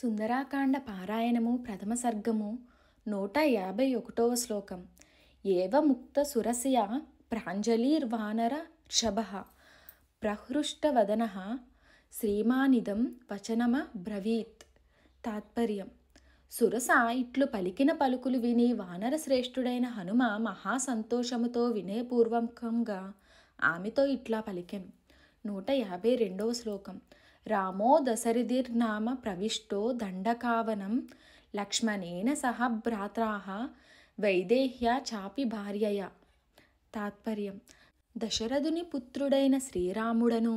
సుందరాకాండ పారాయణము ప్రథమ సర్గము నూట యాభై ఒకటవ శ్లోకం ముక్త సురస్య ప్రాంజలిర్వానర క్షభ ప్రహృష్టవదన శ్రీమానిదం వచనమ బ్రవీత్ తాత్పర్యం సురస ఇట్లు పలికిన పలుకులు విని వానర శ్రేష్ఠుడైన హనుమ మహాసంతోషముతో వినయపూర్వకంగా ఆమెతో ఇట్లా పలికెం నూట యాభై రెండవ శ్లోకం రామో దశరథిర్నామ ప్రవిష్టో దండకావనం లక్ష్మణేన సహ భ్రాత్రా వైదేహ్య చాపి భార్యయ తాత్పర్యం దశరథుని పుత్రుడైన శ్రీరాముడను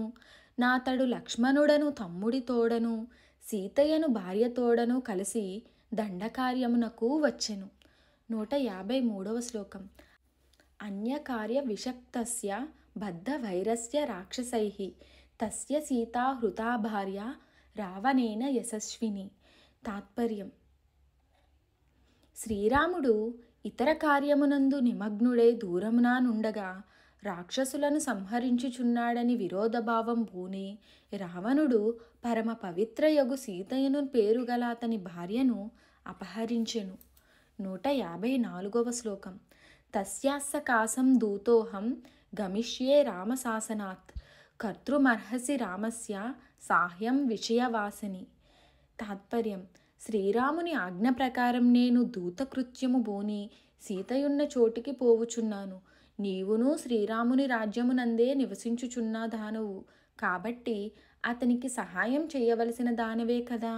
నాతడు లక్ష్మణుడను తమ్ముడి తోడను సీతయ్యను భార్య తోడను కలిసి దండకార్యమునకు వచ్చెను నూట యాభై మూడవ శ్లోకం అన్యకార్య విషక్తస్య బద్ధ వైరస్య రాక్షసై తస్య సీతా హృతా భార్య రావణేన యశస్విని తాత్పర్యం శ్రీరాముడు ఇతర కార్యమునందు నిమగ్నుడే దూరమునానుండగా రాక్షసులను సంహరించుచున్నాడని విరోధభావం పూని రావణుడు పరమ పవిత్రయగు సీతయను పేరుగల అతని భార్యను అపహరించెను నూట యాభై నాలుగవ శ్లోకం తస్యాస్స కాసం దూతోహం గమిష్యే రామశాసనాత్ కర్తృమర్హసి రామస్య సాహ్యం విషయవాసని తాత్పర్యం శ్రీరాముని ఆజ్ఞ ప్రకారం నేను దూతకృత్యము బోని సీతయున్న చోటికి పోవుచున్నాను నీవును శ్రీరాముని రాజ్యమునందే నివసించుచున్నా దానవు కాబట్టి అతనికి సహాయం చేయవలసిన దానవే కదా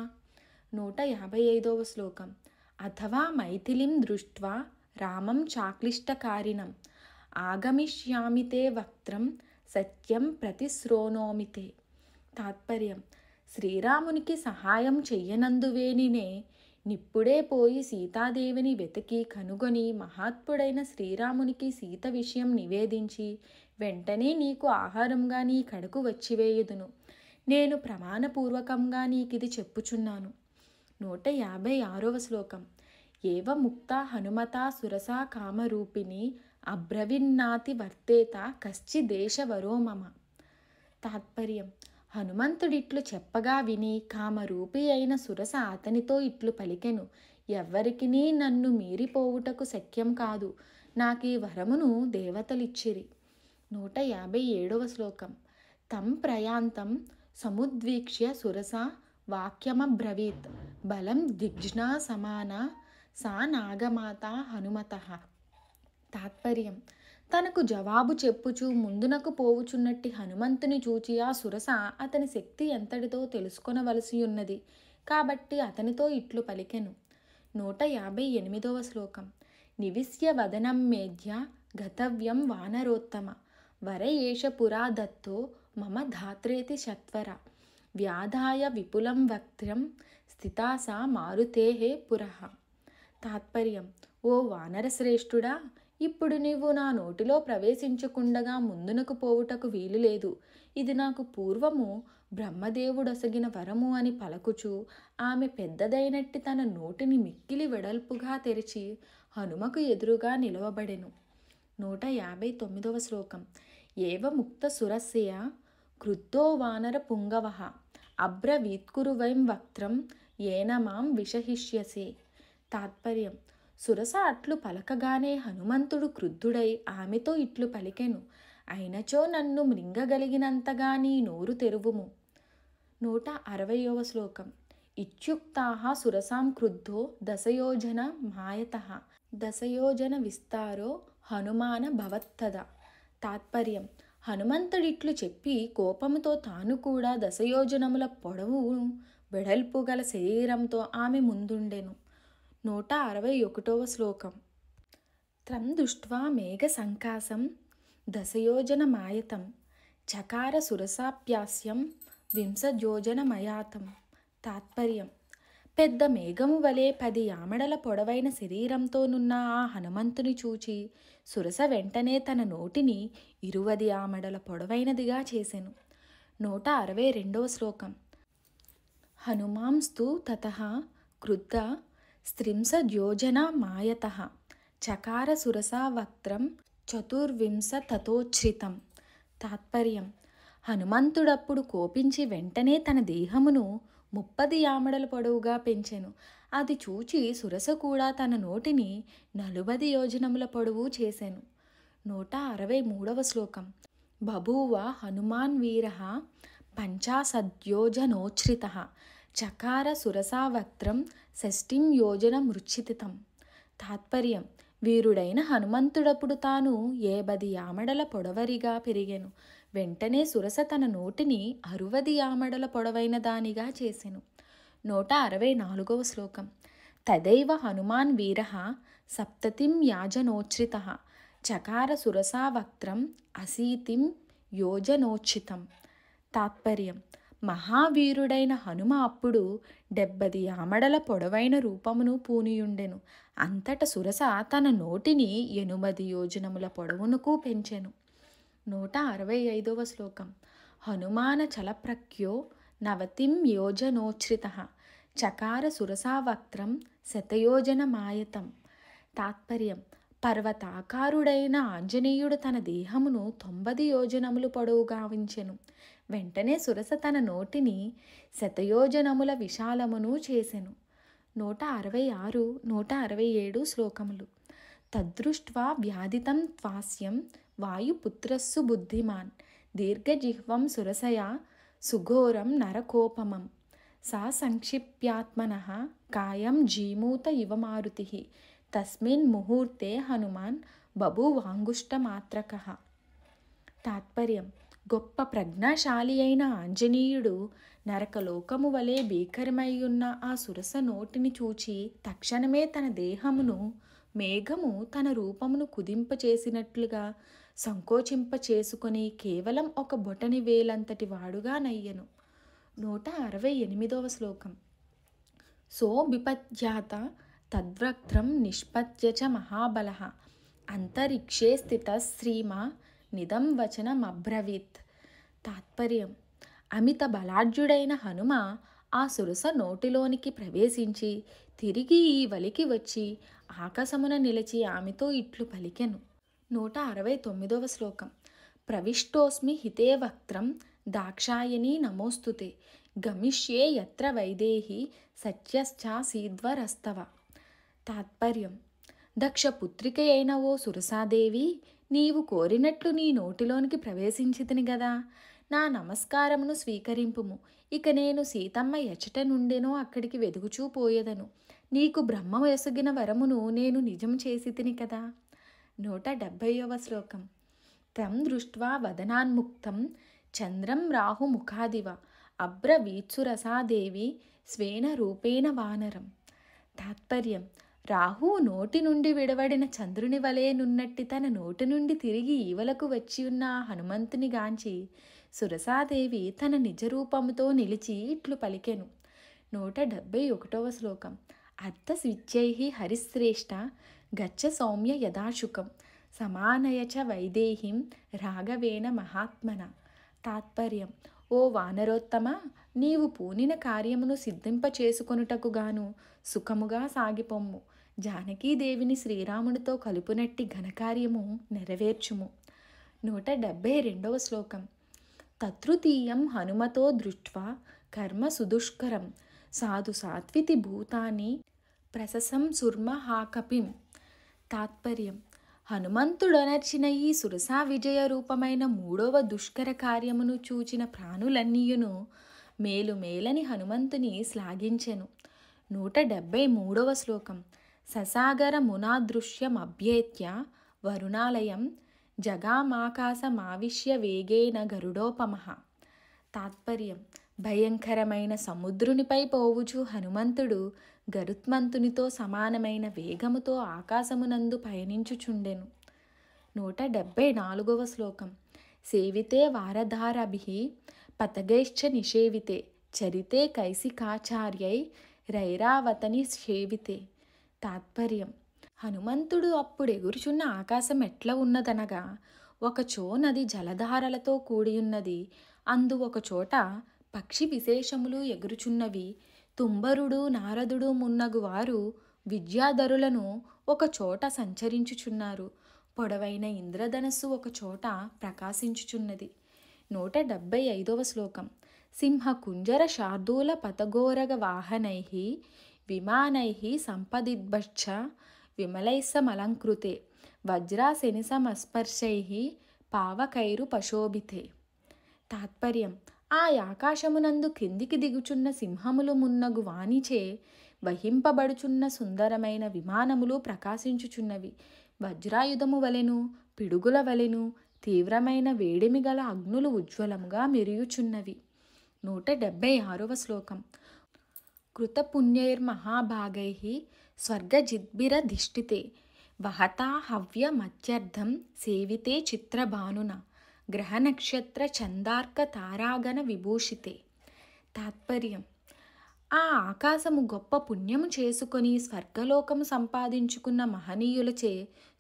నూట యాభై ఐదవ శ్లోకం అథవా మైథిలిం దృష్ట్వా రామం చాక్లిష్టకారిణం ఆగమిష్యామితే వక్త్రం సత్యం ప్రతిశ్రోణోమితే తాత్పర్యం శ్రీరామునికి సహాయం చెయ్యనందువేనినే నిప్పుడే పోయి సీతాదేవిని వెతికి కనుగొని మహాత్ముడైన శ్రీరామునికి సీత విషయం నివేదించి వెంటనే నీకు ఆహారంగా నీ కడకు వచ్చివేయుదును నేను ప్రమాణపూర్వకంగా నీకిది చెప్పుచున్నాను నూట యాభై ఆరవ శ్లోకం ఏవ ముక్త హనుమత సురసా కామరూపిణి అబ్రవిన్నాతి వర్తేత దేశవరో మమ తాత్పర్యం హనుమంతుడిట్లు చెప్పగా విని కామరూపి అయిన సురస అతనితో ఇట్లు పలికెను ఎవ్వరికినీ నన్ను మీరిపోవుటకు శక్యం కాదు నాకీ వరమును దేవతలిచ్చిరి నూట యాభై ఏడవ శ్లోకం తం ప్రయాంతం సముద్వీక్ష్య సురస వాక్యమబ్రవీత్ బలం దిగ్జ్నా సమాన సా నాగమాత హనుమత తాత్పర్యం తనకు జవాబు చెప్పుచు ముందునకు పోవుచున్నట్టి హనుమంతుని చూచి ఆ సురస అతని శక్తి ఎంతటితో తెలుసుకొనవలసి ఉన్నది కాబట్టి అతనితో ఇట్లు పలికెను నూట యాభై ఎనిమిదవ శ్లోకం నివిశ్య వదనం మేధ్య గతవ్యం వానరోత్తమ వర ఏష పురాదత్తో మమ ధాత్రేతి సత్వర వ్యాధాయ విపులం వక్త్రం స్థితాసా మారుతేహే పురః తాత్పర్యం ఓ వానరశ్రేష్ఠుడా ఇప్పుడు నీవు నా నోటిలో ప్రవేశించకుండగా ముందునకు పోవుటకు వీలులేదు ఇది నాకు పూర్వము బ్రహ్మదేవుడొసగిన వరము అని పలకుచు ఆమె పెద్దదైనట్టి తన నోటిని మిక్కిలి వెడల్పుగా తెరిచి హనుమకు ఎదురుగా నిలవబడెను నూట యాభై తొమ్మిదవ శ్లోకం ఏవ ముక్త సురస్య క్రుద్ధో వానర పుంగవ అబ్రవీత్కురువైం వక్త్రం ఏన మాం తాత్పర్యం సురస అట్లు పలకగానే హనుమంతుడు క్రుద్ధుడై ఆమెతో ఇట్లు పలికెను అయినచో నన్ను మృంగగలిగినంతగా నీ నోరు తెరువుము నూట అరవయవ శ్లోకం ఇచ్చుక్తా సురసాం క్రుద్ధో దశయోజన మాయత దశయోజన విస్తారో హనుమాన భవత్తద తాత్పర్యం హనుమంతుడిట్లు చెప్పి కోపముతో తాను కూడా దశయోజనముల పొడవు వెడల్పు గల శరీరంతో ఆమె ముందుండెను నూట అరవై ఒకటవ శ్లోకం త్రం దృష్ట్వా మేఘ దశయోజన మాయతం చకార సురసాప్యాస్యం మయాతం తాత్పర్యం పెద్ద మేఘము వలె పది ఆమడల పొడవైన శరీరంతో నున్న ఆ హనుమంతుని చూచి సురస వెంటనే తన నోటిని ఇరువది ఆమడల పొడవైనదిగా చేసెను నూట అరవై రెండవ శ్లోకం హనుమాంస్తు తత క్రుద్ధ స్త్రింశద్యోజన మాయత చకార సురసా చతుర్వింశ తథోచ్ఛ్రితం తాత్పర్యం హనుమంతుడప్పుడు కోపించి వెంటనే తన దేహమును ముప్పది యామడల పొడవుగా పెంచెను అది చూచి సురస కూడా తన నోటిని నలుబది యోజనముల పొడవు చేశాను నూట అరవై మూడవ శ్లోకం బభూవ హనుమాన్ వీర పంచాసద్యోజనోచ్రిత చకార సురసావక్త్రం షష్ఠిం యోజన మృచ్ఛితితం తాత్పర్యం వీరుడైన హనుమంతుడప్పుడు తాను ఏ బది పొడవరిగా పెరిగెను వెంటనే సురస తన నోటిని అరువది యామడల పొడవైన దానిగా చేసెను నూట అరవై నాలుగవ శ్లోకం తదైవ హనుమాన్ వీర సప్తతిం యాజనోచ్రిత చకార సురసావక్త్రం అసీతిం యోజనోచితం తాత్పర్యం మహావీరుడైన హనుమ అప్పుడు డెబ్బది ఆమడల పొడవైన రూపమును పూనియుండెను అంతట సురస తన నోటిని ఎనుమది యోజనముల పొడవునకు పెంచెను నూట అరవై ఐదవ శ్లోకం హనుమాన చలప్రఖ్యో నవతిం యోజనోచ్రిత చకార సురసావక్త్రం మాయతం తాత్పర్యం పర్వతాకారుడైన ఆంజనేయుడు తన దేహమును తొంభది యోజనములు ఉంచెను వెంటనే సురస తన నోటిని శతయోజనముల విశాలమును చేసెను నూట అరవై ఆరు నూట అరవై ఏడు శ్లోకములు తదృష్ట్వా వ్యాధితం త్వాస్యం వాయుపుత్రస్సు బుద్ధిమాన్ దీర్ఘజిహ్వం సురసయా సుఘోరం నరకోపమం సా సంక్షిప్యాత్మన కాయం జీమూత మారుతి తస్మిన్ ముహూర్తే హనుమాన్ బభువాంగుష్టమాత్రక తాత్పర్యం గొప్ప ప్రజ్ఞాశాలి అయిన ఆంజనేయుడు నరకలోకము వలె భీకరమై ఉన్న ఆ సురస నోటిని చూచి తక్షణమే తన దేహమును మేఘము తన రూపమును కుదింపచేసినట్లుగా సంకోచింప చేసుకొని కేవలం ఒక బొటని వేలంతటి వాడుగా నయ్యను నూట అరవై ఎనిమిదవ శ్లోకం సో బిపత్యాత తద్వక్త్రం నిష్పత్య మహాబల అంతరిక్షే స్థిత శ్రీమా నిదం వచనం అబ్రవీత్ తాత్పర్యం అమిత బలాఢ్యుడైన హనుమ ఆ సురస నోటిలోనికి ప్రవేశించి తిరిగి ఈ వలికి వచ్చి ఆకాశమున నిలిచి ఆమెతో ఇట్లు పలికెను నూట అరవై తొమ్మిదవ శ్లోకం ప్రవిష్టోస్మి హితే వక్త్రం దాక్షాయణీ నమోస్తుతే గమిష్యే ఎత్ర వైదేహి సీద్వరస్తవ తాత్పర్యం దక్ష పుత్రిక అయిన ఓ సురసాదేవి నీవు కోరినట్లు నీ నోటిలోనికి ప్రవేశించితిని గదా నా నమస్కారమును స్వీకరింపుము ఇక నేను సీతమ్మ ఎచట నుండెనో అక్కడికి వెదుగుచూ పోయేదను నీకు బ్రహ్మ ఎసుగిన వరమును నేను నిజం చేసితిని కదా నూట డెబ్భైవ శ్లోకం తం దృష్ట్వా వదనాన్ముక్తం చంద్రం రాహుముఖాదివ అబ్రవీత్సురసాదేవి స్వేన రూపేణ వానరం తాత్పర్యం రాహు నోటి నుండి విడవడిన చంద్రుని వలె నున్నట్టి తన నోటి నుండి తిరిగి ఈవలకు వచ్చి ఉన్న హనుమంతుని గాంచి సురసాదేవి తన నిజరూపముతో నిలిచి ఇట్లు పలికెను నూట డెబ్భై ఒకటవ శ్లోకం అర్థ స్విచ్చై హరిశ్రేష్ట గచ్చ సౌమ్య యథాశుకం సమానయచ వైదేహిం రాఘవేణ మహాత్మన తాత్పర్యం ఓ వానరోత్తమ నీవు పూనిన కార్యమును గాను సుఖముగా సాగిపొమ్ము జానకీదేవిని శ్రీరాముడితో కలుపునట్టి ఘనకార్యము నెరవేర్చుము నూట డెబ్భై రెండవ శ్లోకం తతృతీయం హనుమతో దృష్ట్వా కర్మ సుదుష్కరం సాధు సాత్వితి భూతాన్ని ప్రససం సుర్మహాకపిం తాత్పర్యం హనుమంతుడొనర్చిన ఈ సురసా విజయ రూపమైన మూడవ దుష్కర కార్యమును చూచిన ప్రాణులన్నీయును మేలు మేలని హనుమంతుని శ్లాఘించెను నూట డెబ్భై మూడవ శ్లోకం ససాగరమునాదృశ్యమభ్యేత్య వరుణాలయం జగామాకాశమావిశ్య వేగేన గరుడోపమ తాత్పర్యం భయంకరమైన సముద్రునిపై పోవుచు హనుమంతుడు గరుత్మంతునితో సమానమైన వేగముతో ఆకాశమునందు పయనించుచుండెను నూట డెబ్భై నాలుగవ శ్లోకం సేవితే వారధారభి పతగైశ్చ నిషేవితే చరితే కైసికాచార్యై రైరావతని సేవితే తాత్పర్యం హనుమంతుడు అప్పుడు ఎగురుచున్న ఆకాశం ఎట్లా ఉన్నదనగా ఒకచో నది జలధారలతో కూడియున్నది అందు ఒకచోట పక్షి విశేషములు ఎగురుచున్నవి తుంబరుడు నారదుడు మున్నగువారు విద్యాధరులను ఒకచోట సంచరించుచున్నారు పొడవైన ఇంద్రధనస్సు ఒకచోట ప్రకాశించుచున్నది నూట డెబ్బై ఐదవ శ్లోకం సింహ కుంజర శార్దూల పతగోరగ వాహనై విమానై సంపదిద్భశ్చ విమలైసమలంకృతే వజ్రాశనిసమస్పర్శై పావకైరు పశోభితే తాత్పర్యం ఆ ఆకాశమునందు క్రిందికి దిగుచున్న సింహములు మున్నగు వాణిచే వహింపబడుచున్న సుందరమైన విమానములు ప్రకాశించుచున్నవి వజ్రాయుధము వలెను పిడుగుల వలెను తీవ్రమైన వేడిమి గల అగ్నులు ఉజ్వలముగా మెరుగుచున్నవి నూట డెబ్బై ఆరవ శ్లోకం కృతపుణ్యైర్మహాభాగైः స్వర్గజిద్భిరధిష్ఠితే వహతా హవ్యమత్యర్థం సేవితే చిత్రభానున గ్రహనక్షత్ర చందార్క తారాగణ విభూషితే తాత్పర్యం ఆ ఆకాశము గొప్ప పుణ్యము చేసుకొని స్వర్గలోకము సంపాదించుకున్న మహనీయులచే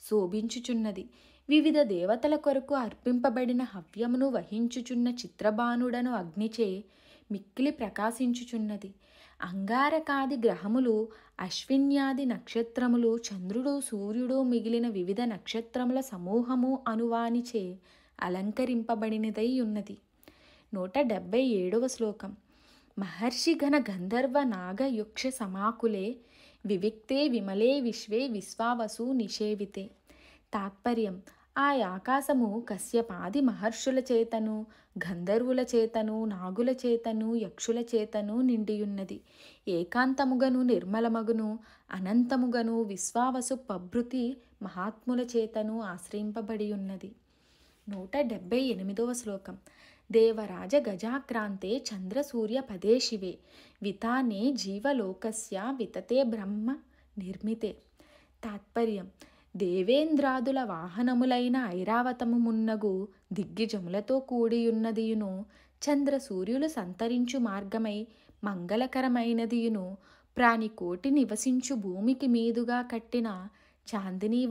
శోభించుచున్నది వివిధ దేవతల కొరకు అర్పింపబడిన హవ్యమును వహించుచున్న చిత్రబాణుడను అగ్నిచే మిక్కిలి ప్రకాశించుచున్నది అంగారకాది గ్రహములు అశ్విన్యాది నక్షత్రములు చంద్రుడు సూర్యుడు మిగిలిన వివిధ నక్షత్రముల సమూహము అనువానిచే అలంకరింపబడినదై ఉన్నది నూట డెబ్భై ఏడవ శ్లోకం మహర్షి ఘన గంధర్వ నాగయుక్ష సమాకులే వివిక్తే విమలే విశ్వే విశ్వావసు నిషేవితే తాత్పర్యం ఆ ఆకాశము కశ్యపాది మహర్షుల చేతను గంధర్వుల చేతను నాగుల చేతను యక్షుల చేతను నిండియున్నది ఏకాంతముగను నిర్మలమగును అనంతముగను విశ్వావసు పభృతి మహాత్ముల చేతను ఆశ్రయింపబడి ఉన్నది నూట డెబ్బై ఎనిమిదవ శ్లోకం దేవరాజ గజాక్రాంతే చంద్ర చంద్రసూర్య పదేశివే వితానే జీవలోకస్య వితతే బ్రహ్మ నిర్మితే తాత్పర్యం దేవేంద్రాదుల వాహనములైన ఐరావతము మున్నగు దిగ్గిజములతో కూడియున్నదియును చంద్ర సూర్యులు సంతరించు మార్గమై మంగళకరమైనదియును ప్రాణికోటి నివసించు భూమికి మీదుగా కట్టిన చాందినీ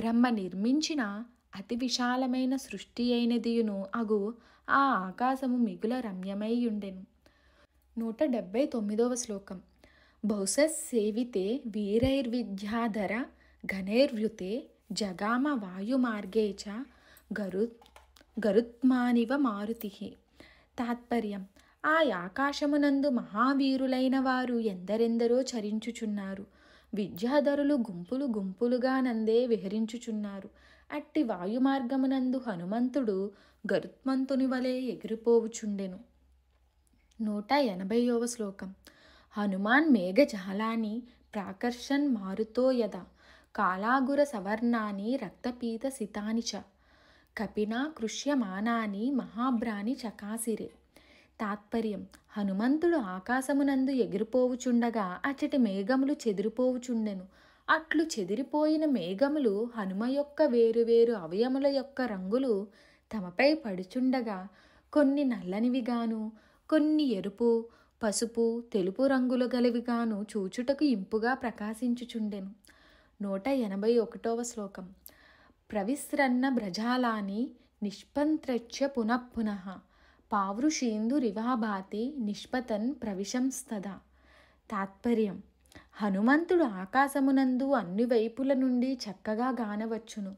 బ్రహ్మ నిర్మించిన అతి విశాలమైన సృష్టి అయినదియును అగు ఆ ఆకాశము మిగుల రమ్యమైయుండెను నూట డెబ్భై తొమ్మిదవ శ్లోకం బహుశ సేవితే వీరైర్విద్యాధర ఘనైర్వృతే జగామ వాయుమార్గే చ గరు గరుత్మానివ మారుతి తాత్పర్యం ఆ ఆకాశమునందు మహావీరులైన వారు ఎందరెందరో చరించుచున్నారు విద్యాధరులు గుంపులు గుంపులుగా నందే విహరించుచున్నారు అట్టి వాయుమార్గమునందు హనుమంతుడు గరుత్మంతుని వలె ఎగిరిపోవుచుండెను నూట ఎనభైయవ శ్లోకం హనుమాన్ మేఘజాలాన్ని ప్రాకర్షన్ మారుతో యదా కాలాగుర సవర్ణాని రక్తపీత సితాని చ కపినా కృష్యమానాని మహాబ్రాని చకాసిరే తాత్పర్యం హనుమంతుడు ఆకాశమునందు ఎగిరిపోవుచుండగా అచ్చటి మేఘములు చెదిరిపోవుచుండెను అట్లు చెదిరిపోయిన మేఘములు హనుమ యొక్క వేరువేరు అవయముల యొక్క రంగులు తమపై పడుచుండగా కొన్ని నల్లనివిగాను కొన్ని ఎరుపు పసుపు తెలుపు రంగులు గలవిగాను చూచుటకు ఇంపుగా ప్రకాశించుచుండెను నూట ఎనభై ఒకటవ శ్లోకం ప్రవిశ్రన్న భ్రజాలాని నిష్పంత్రచ్య పునఃపున పావృషేందురివాభాతి నిష్పతన్ ప్రవిశంస్తద తాత్పర్యం హనుమంతుడు ఆకాశమునందు అన్ని వైపుల నుండి చక్కగా గానవచ్చును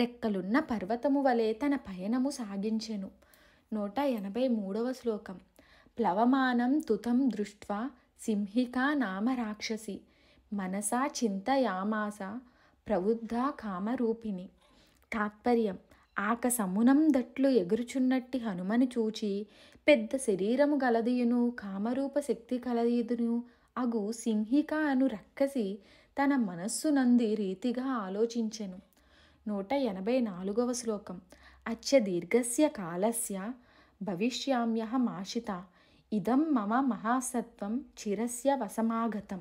రెక్కలున్న పర్వతము వలె తన పయనము సాగించెను నూట ఎనభై మూడవ శ్లోకం ప్లవమానం తుతం దృష్ట్వా సింహికా నామ రాక్షసి మనసా చింతయామాస ప్రబుద్ధ కామరూపిణి తాత్పర్యం ఆక సమునం దట్లు ఎగురుచున్నట్టి హనుమను చూచి పెద్ద శరీరము గలదియును కామరూప శక్తి కలదీయును అగు సింహిక అను రక్కసి తన మనస్సు నంది రీతిగా ఆలోచించెను నూట ఎనభై నాలుగవ శ్లోకం అచ్చ దీర్ఘస్య కాలస్య భవిష్యామ్య మాషిత ఇదం మమ మహాసత్వం చిరస్య వసమాగతం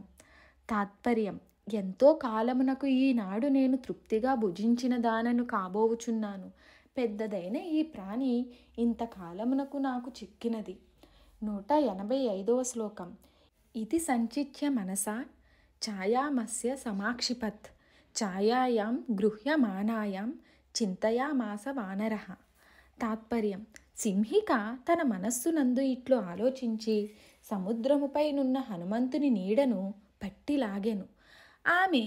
తాత్పర్యం ఎంతో కాలమునకు ఈనాడు నేను తృప్తిగా భుజించిన దానను కాబోవుచున్నాను పెద్దదైన ఈ ప్రాణి ఇంతకాలమునకు నాకు చిక్కినది నూట ఎనభై ఐదవ శ్లోకం ఇది సంచిత్య మనస ఛాయామస్య సమాక్షిపత్ ఛాయాయాం గృహ్యమానాయాం చింతయామాస వానర తాత్పర్యం సింహిక తన మనస్సునందు ఇట్లు ఆలోచించి సముద్రముపై నున్న హనుమంతుని నీడను పట్టి లాగాను ఆమె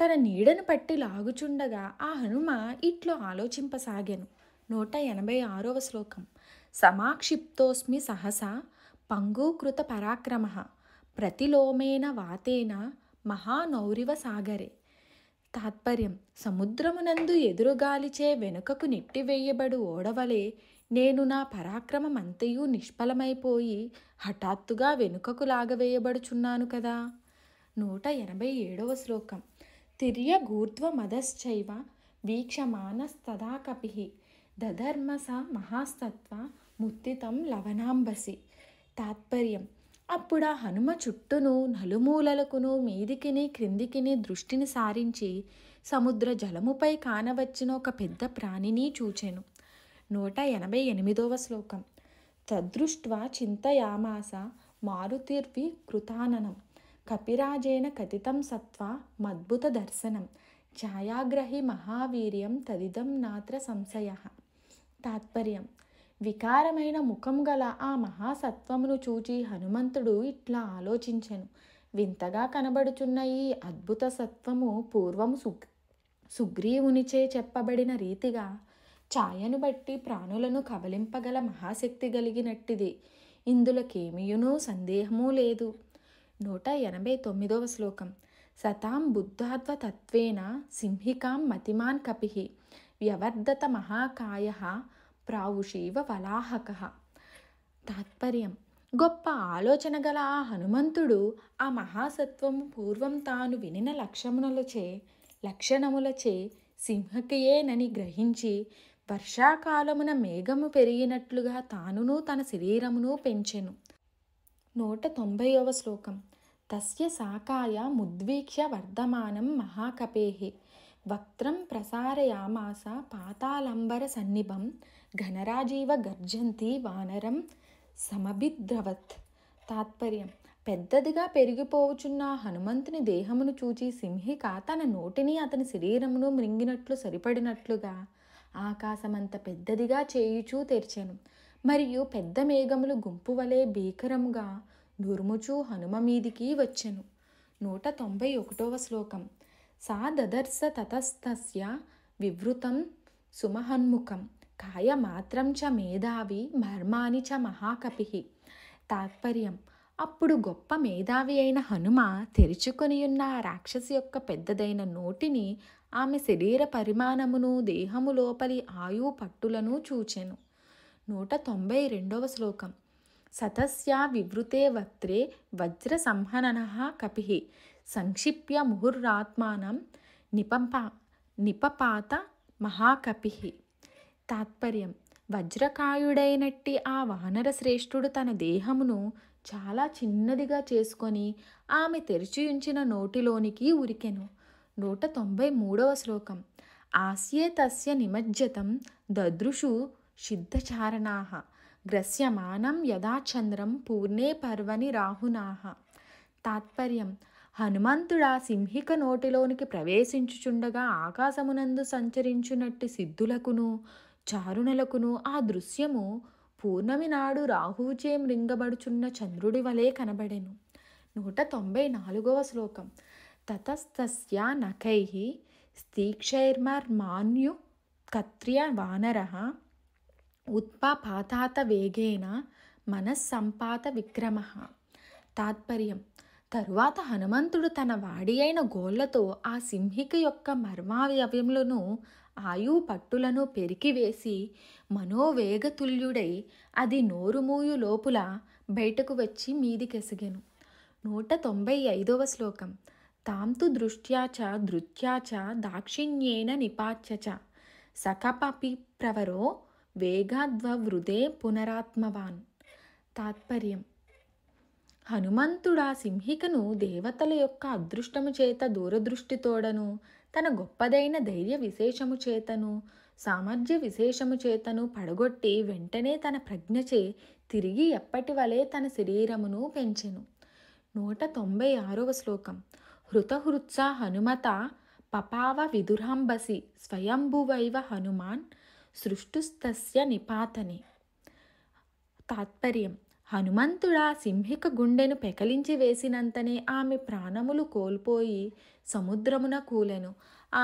తన నీడను పట్టి లాగుచుండగా ఆ హనుమ ఇట్లో ఆలోచింపసాగాను నూట ఎనభై ఆరవ శ్లోకం సమాక్షిప్తోస్మి సహస పంగూకృత పరాక్రమ ప్రతిలోమేన వాతేన మహానౌరివ సాగరే తాత్పర్యం సముద్రమునందు ఎదురుగాలిచే వెనుకకు నెట్టివేయబడు ఓడవలే నేను నా పరాక్రమమంతయూ నిష్ఫలమైపోయి హఠాత్తుగా వెనుకకు లాగవేయబడుచున్నాను కదా నూట ఎనభై ఏడవ శ్లోకం గూర్ధ్వ మదశ్చైవ వీక్షమానస్తదా కపి దధర్మస మహాస్తత్వ ముత్తితం లవణాంబసి తాత్పర్యం అప్పుడు ఆ హనుమ చుట్టూను నలుమూలలకును మీదికిని క్రిందికిని దృష్టిని సారించి సముద్ర జలముపై కానవచ్చిన ఒక పెద్ద ప్రాణిని చూచెను నూట ఎనభై ఎనిమిదవ శ్లోకం తదృష్ట్వా చింతయామాస మారుతిర్వి కృతాననం కపిరాజేన కథితం సత్వ మద్భుత దర్శనం ఛాయాగ్రహి మహావీర్యం తదిదం నాత్ర సంశయ తాత్పర్యం వికారమైన ముఖం గల ఆ మహాసత్వమును చూచి హనుమంతుడు ఇట్లా ఆలోచించెను వింతగా కనబడుచున్న ఈ అద్భుత సత్వము పూర్వం సు సుగ్రీవునిచే చెప్పబడిన రీతిగా ఛాయను బట్టి ప్రాణులను కబలింపగల మహాశక్తి కలిగినట్టిది ఇందులకేమియునూ సందేహమూ లేదు నూట ఎనభై తొమ్మిదవ శ్లోకం సతాం బుద్ధాత్వతత్వేన సింహికాం మతిమాన్ కపిహి వ్యవర్ధత మహాకాయ ప్రావుషీవ వలాహక తాత్పర్యం గొప్ప ఆలోచన గల ఆ హనుమంతుడు ఆ మహాసత్వము పూర్వం తాను వినిన లక్షణములచే లక్షణములచే సింహకియేనని గ్రహించి వర్షాకాలమున మేఘము పెరిగినట్లుగా తానును తన శరీరమును పెంచెను నూట తొంభైవ శ్లోకం తస్య సాకాయ ముద్వీక్ష వర్ధమానం మహాకపేహి వక్త్రం ప్రసారయామాస పాతాలంబర సన్నిభం ఘనరాజీవ గర్జంతి వానరం సమభిద్రవత్ తాత్పర్యం పెద్దదిగా పెరిగిపోవచున్న హనుమంతుని దేహమును చూచి సింహిక తన నోటిని అతని శరీరమును మృంగినట్లు సరిపడినట్లుగా ఆకాశమంత పెద్దదిగా చేయుచూ తెరిచెను మరియు పెద్ద మేఘములు గుంపు వలె భీకరముగా నురుముచూ హనుమ మీదికి వచ్చెను నూట తొంభై ఒకటవ శ్లోకం సా దదర్శ తతస్తస్య వివృతం సుమహన్ముఖం కాయమాత్రం చ మేధావి మర్మాని చ మహాకపి తాత్పర్యం అప్పుడు గొప్ప మేధావి అయిన హనుమ తెరుచుకొనియున్న ఉన్న రాక్షసి యొక్క పెద్దదైన నోటిని ఆమె శరీర పరిమాణమును దేహము లోపలి ఆయు పట్టులను చూచెను నూట తొంభై రెండవ శ్లోకం సతస్యా వివృతే వత్రే వజ్ర సంహనన కపి సంక్షిప్య ముహుర్రాత్మానం నిపంప నిపపాత మహాకపి తాత్పర్యం వజ్రకాయుడైనట్టి ఆ వానర శ్రేష్ఠుడు తన దేహమును చాలా చిన్నదిగా చేసుకొని ఆమె తెరిచి ఉంచిన నోటిలోనికి ఉరికెను నూట తొంభై మూడవ శ్లోకం ఆస్యే తస్య నిమజ్జతం దదృషు సిద్ధచారణా గ్రస్యమానం యదా చంద్రం పూర్ణే పర్వని రాహునా తాత్పర్యం హనుమంతుడా సింహిక నోటిలోనికి ప్రవేశించుచుండగా ఆకాశమునందు సంచరించునట్టి సిద్ధులకును చారుణులకును ఆ దృశ్యము పూర్ణమి నాడు రాహుచే మృంగబడుచున్న చంద్రుడి వలె కనబడెను నూట తొంభై నాలుగవ శ్లోకం తతస్తస్యా నఖైः స్థీక్షైర్మర్మాన్యు కత్రియ వానర ఉత్పపాతాత వేగేన మనస్సంపాత విక్రమ తాత్పర్యం తరువాత హనుమంతుడు తన వాడి అయిన గోళ్లతో ఆ సింహిక యొక్క మర్మావయవములను ఆయు పట్టులను పెరికివేసి మనోవేగతుల్యుడై అది నోరుమూయు లోపుల బయటకు వచ్చి మీదికెసగెను నూట తొంభై ఐదవ శ్లోకం తాం తు దృష్ట్యా చ ధృత్యా చ దాక్షిణ్యేన నిపాచ్యచ సఖపపి సకపపి ప్రవరో వేగాద్వృదే పునరాత్మవాన్ తాత్పర్యం హనుమంతుడా సింహికను దేవతల యొక్క అదృష్టము చేత దూరదృష్టితోడను తన గొప్పదైన ధైర్య విశేషము చేతను సామర్థ్య విశేషము చేతను పడగొట్టి వెంటనే తన ప్రజ్ఞచే తిరిగి ఎప్పటి వలె తన శరీరమును పెంచెను నూట తొంభై ఆరవ శ్లోకం హృతహృత్సా హనుమత పపావ విదురాంబసి స్వయంభువైవ హనుమాన్ సృష్టిస్తస్య నిపాతని తాత్పర్యం హనుమంతుడా సింహిక గుండెను పెకలించి వేసినంతనే ఆమె ప్రాణములు కోల్పోయి సముద్రమున కూలెను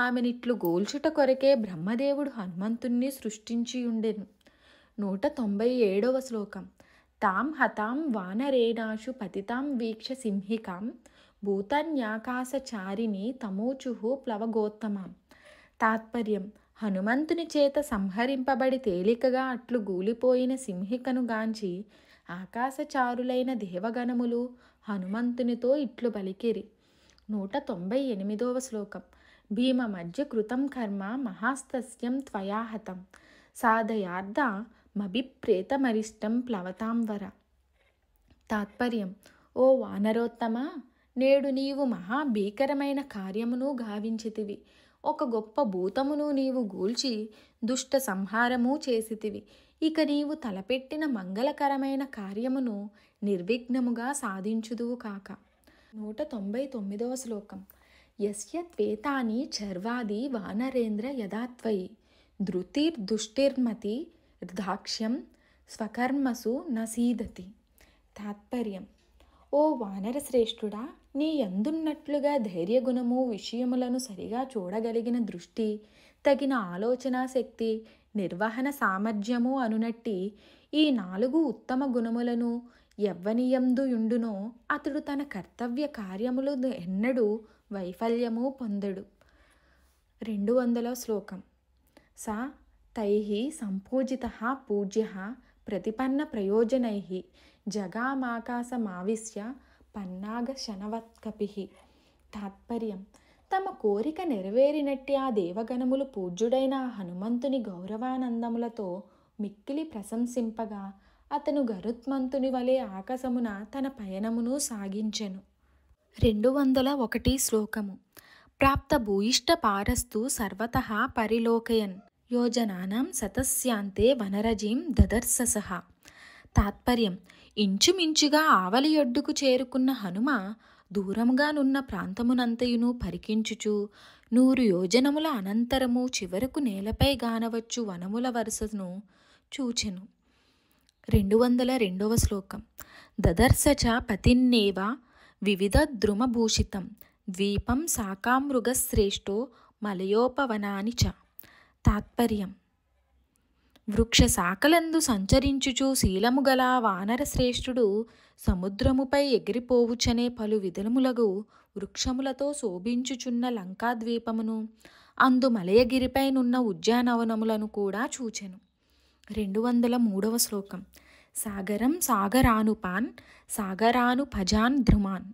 ఆమెనిట్లు గోల్చుట కొరకే బ్రహ్మదేవుడు హనుమంతుణ్ణి సృష్టించి ఉండెను నూట తొంభై ఏడవ శ్లోకం తాం హతాం వానరేణాశు పతితాం వీక్ష సింహికాం భూతన్యాకాశచారిణి తమోచుహు ప్లవగోత్తమాం తాత్పర్యం హనుమంతుని చేత సంహరింపబడి తేలికగా అట్లు గూలిపోయిన సింహికను గాంచి ఆకాశచారులైన దేవగణములు హనుమంతునితో ఇట్లు బలికిరి నూట తొంభై ఎనిమిదవ శ్లోకం భీమ మధ్య కృతం కర్మ మహాస్తస్యం త్వయాహతం సాధయార్థ మభిప్రేతమరిష్టం ప్లవతాంవర తాత్పర్యం ఓ వానరోత్తమా నేడు నీవు మహాభీకరమైన కార్యమును గావించితివి ఒక గొప్ప భూతమును నీవు గూల్చి దుష్ట సంహారము చేసితివి ఇక నీవు తలపెట్టిన మంగళకరమైన కార్యమును నిర్విఘ్నముగా సాధించుదువు కాక నూట తొంభై తొమ్మిదవ శ్లోకం యస్య త్వేతాని చర్వాది వానరేంద్ర యథాత్వయి ధృతిర్దుష్టిర్మతి దాక్ష్యం స్వకర్మసు నసీదతి తాత్పర్యం ఓ వానరశ్రేష్ఠుడా నీ ఎందున్నట్లుగా ధైర్యగుణము విషయములను సరిగా చూడగలిగిన దృష్టి తగిన ఆలోచన శక్తి నిర్వహణ సామర్థ్యము అనునట్టి ఈ నాలుగు ఉత్తమ గుణములను ఎవ్వనియందుయుండునో అతడు తన కర్తవ్య కార్యములు ఎన్నడూ వైఫల్యము పొందడు రెండు వందల శ్లోకం సా తై సంపూజిత పూజ్య ప్రతిపన్న ప్రయోజనై జగామాకాశమావిశ్య పన్నాగ శనవత్కపి తాత్పర్యం తమ కోరిక నెరవేరినట్టి ఆ దేవగణములు పూజ్యుడైన హనుమంతుని గౌరవానందములతో మిక్కిలి ప్రశంసింపగా అతను గరుత్మంతుని వలె ఆకాశమున తన పయనమును సాగించెను రెండు వందల ఒకటి శ్లోకము ప్రాప్త భూయిష్ట పారస్తు సర్వత పరిలోకయన్ యోజనానం సతస్యాంతే వనరజీం దదర్శసహ తాత్పర్యం ఇంచుమించుగా ఆవలి చేరుకున్న హనుమ దూరంగానున్న ప్రాంతమునంతయును పరికించుచు నూరు యోజనముల అనంతరము చివరకు నేలపై గానవచ్చు వనముల వరుసను చూచెను రెండు వందల రెండవ శ్లోకం దదర్శచ పతిన్నేవ వివిధ ద్రుమభూషితం ద్వీపం శాకామృగశ్రేష్టో మలయోపవనాని చ తాత్పర్యం వృక్ష శాఖలందు సంచరించుచు శీలము గల శ్రేష్ఠుడు సముద్రముపై ఎగిరిపోవుచనే పలు విధములగు వృక్షములతో శోభించుచున్న లంకాద్వీపమును అందు మలయగిరిపైనున్న ఉద్యానవనములను కూడా చూచెను రెండు వందల మూడవ శ్లోకం సాగరం సాగరానుపాన్ సాగరాను భజాన్ ధ్రుమాన్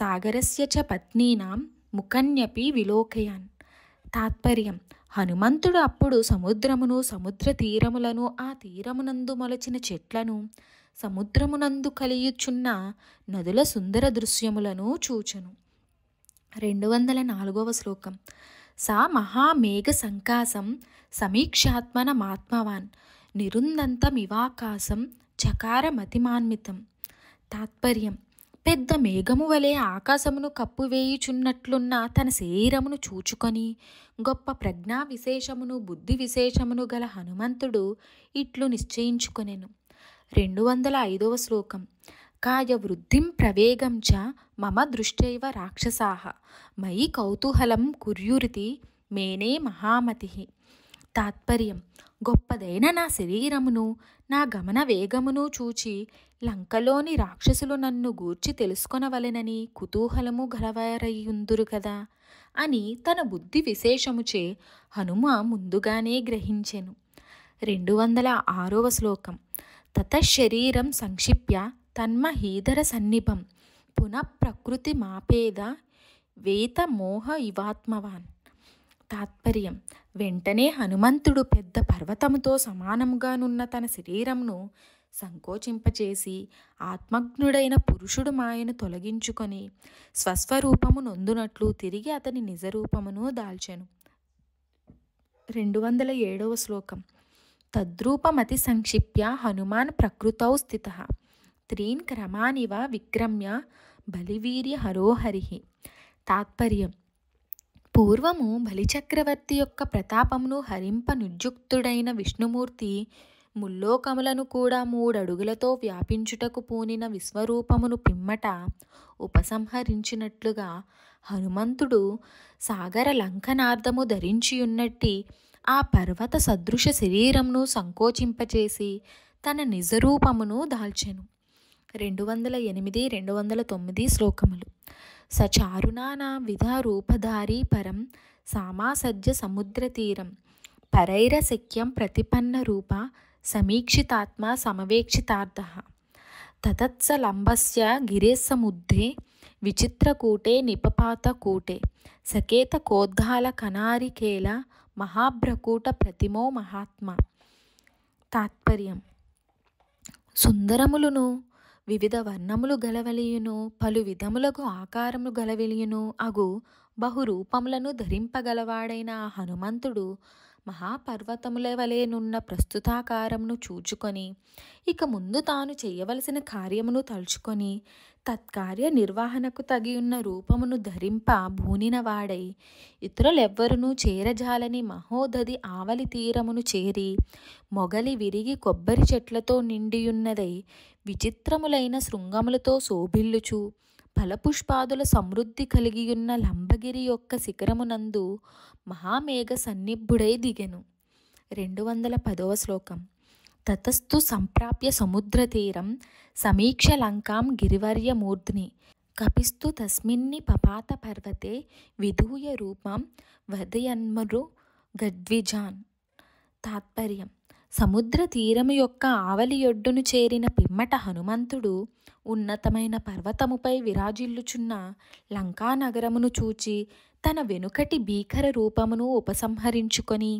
సాగరస్య చ పత్నీనాం ముఖన్యపి విలోకయాన్ తాత్పర్యం హనుమంతుడు అప్పుడు సముద్రమును సముద్ర తీరములను ఆ తీరమునందు మొలచిన చెట్లను సముద్రమునందు కలియుచున్న నదుల సుందర దృశ్యములను చూచను రెండు వందల నాలుగవ శ్లోకం సా మహామేఘ సంకాసం మాత్మవాన్ నిరుందంతమివాకాశం మతిమాన్మితం తాత్పర్యం పెద్ద మేఘము వలె ఆకాశమును కప్పువేయుచున్నట్లున్న తన శరీరమును చూచుకొని గొప్ప ప్రజ్ఞా విశేషమును బుద్ధి విశేషమును గల హనుమంతుడు ఇట్లు నిశ్చయించుకొనెను రెండు వందల ఐదవ శ్లోకం కాయ వృద్ధిం ప్రవేగం చ మమ దృష్టైవ రాక్షసాహ మయి కౌతూహలం కుర్యురితి మేనే మహామతి తాత్పర్యం గొప్పదైన నా శరీరమును నా గమన వేగమును చూచి లంకలోని రాక్షసులు నన్ను గూర్చి తెలుసుకొనవలెనని కుతూహలము గలవారయ్యుందురు కదా అని తన బుద్ధి విశేషముచే హనుమ ముందుగానే గ్రహించెను రెండు వందల ఆరవ శ్లోకం తతశరీరం సంక్షిప్య తన్మహీధర సన్నిభం పునఃప్రకృతి మాపేద వేత మోహ ఇవాత్మవాన్ తాత్పర్యం వెంటనే హనుమంతుడు పెద్ద పర్వతముతో సమానముగానున్న తన శరీరంను సంకోచింపచేసి ఆత్మజ్ఞుడైన పురుషుడు మాయను తొలగించుకొని స్వస్వరూపము నొందునట్లు తిరిగి అతని నిజరూపమును దాల్చెను రెండు వందల ఏడవ శ్లోకం తద్రూపమతి సంక్షిప్య హనుమాన్ ప్రకృతౌ స్థిత త్రీన్ క్రమానివ విక్రమ్య బలివీర్య హరోహరి తాత్పర్యం పూర్వము బలిచక్రవర్తి యొక్క ప్రతాపమును హరింప హరింపనుద్యుక్తుడైన విష్ణుమూర్తి ముల్లోకములను కూడా మూడడుగులతో వ్యాపించుటకు పూనిన విశ్వరూపమును పిమ్మట ఉపసంహరించినట్లుగా హనుమంతుడు సాగర లంకనార్థము ధరించియున్నట్టి ఆ పర్వత సదృశ శరీరమును సంకోచింపచేసి తన నిజరూపమును దాల్చెను రెండు వందల ఎనిమిది రెండు వందల తొమ్మిది శ్లోకములు సచారుణానా విధ రూపధారీ పరం సామాసజ్జ సముద్ర తీరం శక్యం ప్రతిపన్న రూప సమీక్షితాత్మ సమవేక్షితార్థ తతత్సలంబస్య గిరేసముద్ధే విచిత్రకూటే నిపపాతకూటే కోద్ధాల కనారికేల మహాభ్రకూట ప్రతిమో మహాత్మ తాత్పర్యం సుందరములను వివిధ వర్ణములు గలవెలియును పలు విధములకు ఆకారము గలవెలియును అగు బహురూపములను ధరింపగలవాడైన హనుమంతుడు మహాపర్వతముల వలెనున్న ప్రస్తుతాకారమును చూచుకొని ఇక ముందు తాను చేయవలసిన కార్యమును తలుచుకొని తత్కార్య నిర్వహణకు తగియున్న రూపమును ధరింప భూనినవాడై ఇతరులెవ్వరునూ చేరజాలని మహోదది ఆవలి తీరమును చేరి మొగలి విరిగి కొబ్బరి చెట్లతో నిండియున్నదై విచిత్రములైన శృంగములతో శోభిల్లుచు ఫలపుష్పాదుల సమృద్ధి కలిగియున్న లంబగిరి యొక్క శిఖరమునందు మహామేఘ సన్నిభుడై దిగెను రెండు వందల పదవ శ్లోకం తతస్థు సంప్రాప్య సముద్రతీరం సమీక్ష లంకాం గిరివర్యమూర్ధ్ని కపిస్తు తస్మిన్ని పపాత పర్వతే విధూయ రూపం వదయన్మరు గద్విజాన్ తాత్పర్యం సముద్ర తీరము యొక్క ఆవలి ఒడ్డును చేరిన పిమ్మట హనుమంతుడు ఉన్నతమైన పర్వతముపై విరాజిల్లుచున్న లంకానగరమును చూచి తన వెనుకటి భీకర రూపమును ఉపసంహరించుకొని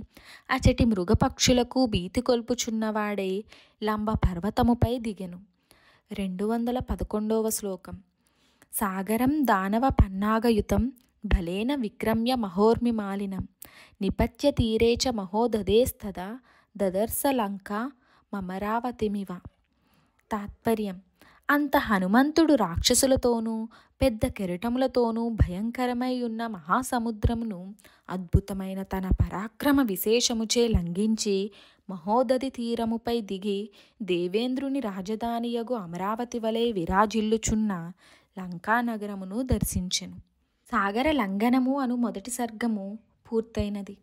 అచటి మృగపక్షులకు భీతి కొల్పుచున్నవాడే లంబ పర్వతముపై దిగెను రెండు వందల పదకొండవ శ్లోకం సాగరం దానవ పన్నాగయుతం బలేన విక్రమ్య మహోర్మిమాలినం నిపత్య తీరే చ మహోదదేస్తదా లంక మమరావతిమివ తాత్పర్యం అంత హనుమంతుడు రాక్షసులతోనూ పెద్ద కెరటములతోనూ భయంకరమై ఉన్న మహాసముద్రమును అద్భుతమైన తన పరాక్రమ విశేషముచే లంఘించి మహోదది తీరముపై దిగి దేవేంద్రుని రాజధానియగు అమరావతి వలె విరాజిల్లుచున్న లంకానగరమును దర్శించెను సాగర లంఘనము అను మొదటి సర్గము పూర్తయినది